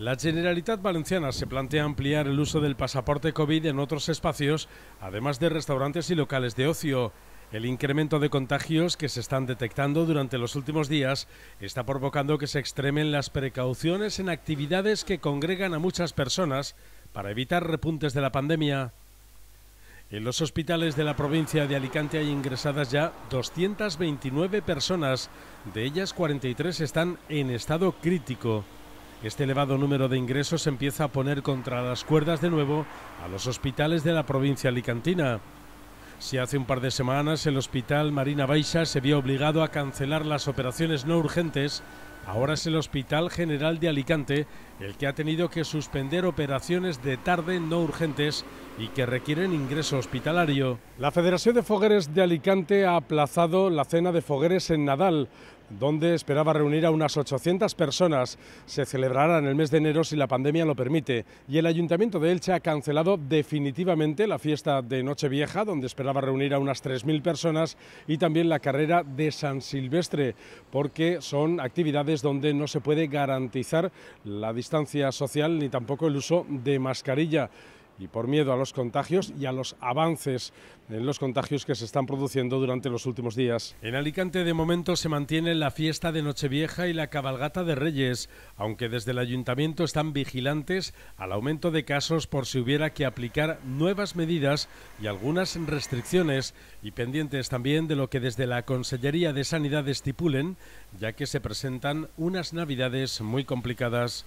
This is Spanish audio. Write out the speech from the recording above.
La Generalitat Valenciana se plantea ampliar el uso del pasaporte COVID en otros espacios, además de restaurantes y locales de ocio. El incremento de contagios que se están detectando durante los últimos días está provocando que se extremen las precauciones en actividades que congregan a muchas personas para evitar repuntes de la pandemia. En los hospitales de la provincia de Alicante hay ingresadas ya 229 personas, de ellas 43 están en estado crítico. Este elevado número de ingresos empieza a poner contra las cuerdas de nuevo a los hospitales de la provincia alicantina. Si hace un par de semanas el hospital Marina Baixa se vio obligado a cancelar las operaciones no urgentes, ahora es el Hospital General de Alicante el que ha tenido que suspender operaciones de tarde no urgentes y que requieren ingreso hospitalario. La Federación de Fogueres de Alicante ha aplazado la cena de fogueres en Nadal donde esperaba reunir a unas 800 personas. Se celebrará en el mes de enero si la pandemia lo permite. Y el Ayuntamiento de Elche ha cancelado definitivamente la fiesta de Nochevieja, donde esperaba reunir a unas 3.000 personas, y también la carrera de San Silvestre, porque son actividades donde no se puede garantizar la distancia social ni tampoco el uso de mascarilla y por miedo a los contagios y a los avances en los contagios que se están produciendo durante los últimos días. En Alicante de momento se mantiene la fiesta de Nochevieja y la cabalgata de Reyes, aunque desde el ayuntamiento están vigilantes al aumento de casos por si hubiera que aplicar nuevas medidas y algunas restricciones y pendientes también de lo que desde la Consellería de Sanidad estipulen, ya que se presentan unas navidades muy complicadas.